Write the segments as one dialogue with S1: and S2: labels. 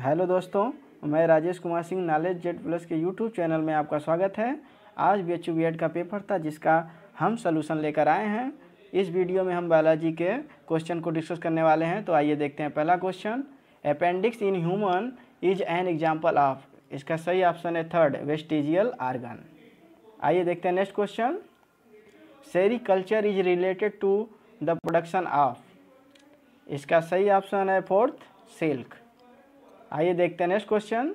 S1: hello दोस्तों मैं Rajesh Kumar Singh knowledge Z plus के यूट्यूब चैनल में आपका स्वागत है आज बी एच का पेपर था जिसका हम सलूशन लेकर आए हैं इस वीडियो में हम बायोलॉजी के क्वेश्चन को डिस्कस करने वाले हैं तो आइए देखते हैं पहला question appendix in human is an example of इसका सही ऑप्शन है थर्ड वेस्टिजियल आर्गन आइए देखते हैं next question sericulture is related to the production of इसका सही ऑप्शन है फोर्थ सिल्क आइए देखते हैं next question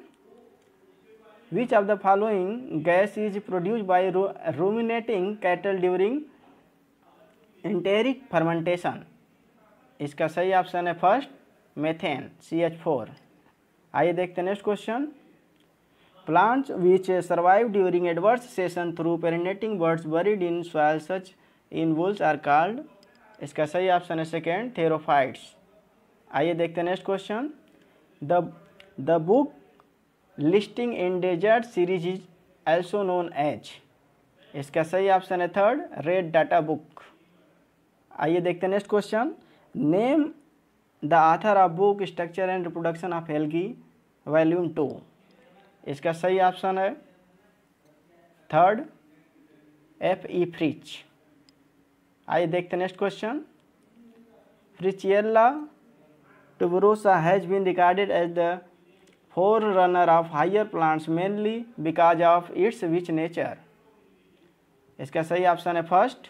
S1: which of the following gas is produce by ruminating cattle during enteric fermentation इसका सही ऑप्शन है first methane C H four आइए देखते हैं next question plants which survive during adverse season through perennating buds buried in soil such in bulbs are called इसका सही option है second therophytes आइए देखते हैं next question the book listing in desert series is also known H इसका सही option है third red data book आइए देखते हैं next question name the author of book structure and reproduction of algae volume two इसका सही option है third F E Fritz आइए देखते हैं next question Fritschiella has been recorded as the forerunner of higher plants mainly because of its which nature इसका सही option है first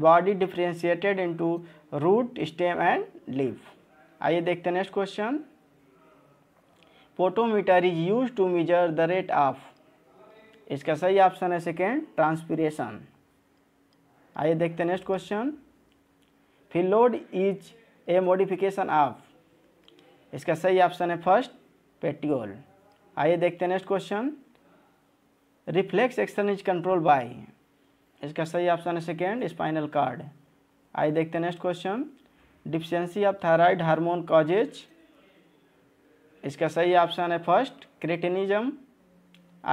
S1: body differentiated into root stem and leave आइए देखते हैं next question potometer is use to measure the rate of इसका सही option है second transpiration आइए देखते हैं next question phyllode is a modification of इसका सही ऑप्शन है फर्स्ट पेट्रोल आइए देखते हैं next question reflex action is control by इसका सही ऑप्शन है सेकेंड स्पाइनल कार्ड आइए देखते हैं next question deficiency of thyroid hormone causes इसका सही ऑप्शन है फर्स्ट क्रेटेनिज्म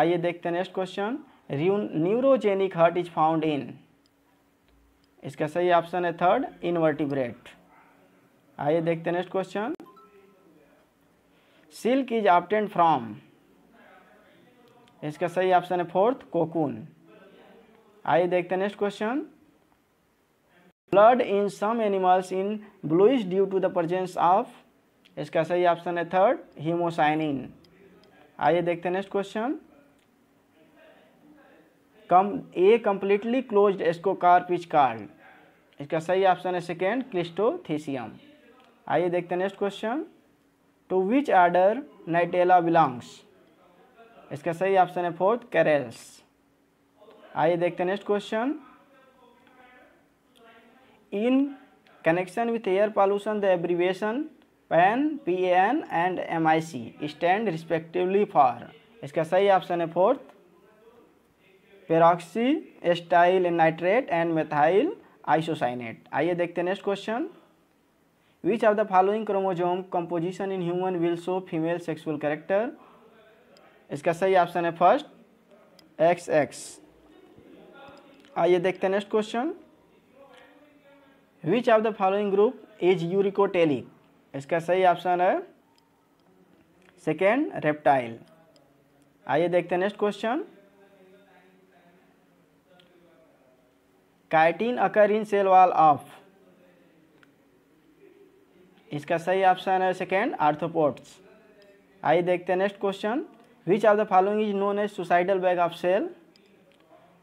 S1: आइए देखते हैं next question neurogenic heart is found in इसका सही ऑप्शन है थर्ड इनवर्टिब्रेट आइए देखते हैं next question silk is obtain from इसका सही ऑप्शन है फोर्थ कोकून आइए देखते हैं next question blood in some animals in bluish due to the presence of इसका सही ऑप्शन है थर्ड हीमोसाइनिन आइए देखते हैं next question come a completely close ascocarp is called इसका सही ऑप्शन है सेकेंड क्लिस्टोथीसियम आइए देखते हैं next question to which order Nitella belongs इसका सही ऑप्शन है फोर्थ कैरेल्स आइए देखते हैं next question in pollution the abbreviation pan P N and M I C stand respectively for इसका सही ऑप्शन है fourth peroxy acetyl nitrate and methyl isocyanate आइए देखते हैं next question which of the following chromosome composition in human will show female sexual character इसका सही option है first x x आइए देखते हैं next question which of the following group is uricotelic इसका सही ऑप्शन है सेकेंड रेप्टाइल आइए देखते हैं next question chitin occur in cell wall of इसका सही ऑप्शन है सेकेंड आर्थोपोर्ट्स आइए देखते हैं next question which of the following is known as suicidal bag of cell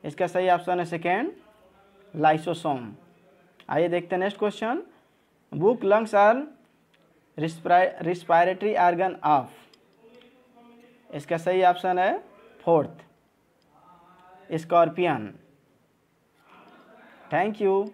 S1: इसका सही ऑप्शन है सेकेंड लाइसोसोम आइए देखते हैं next question book lungs are respiratory organ of इसका सही ऑप्शन है फोर्थ स्कॉर्पियन थैंक यू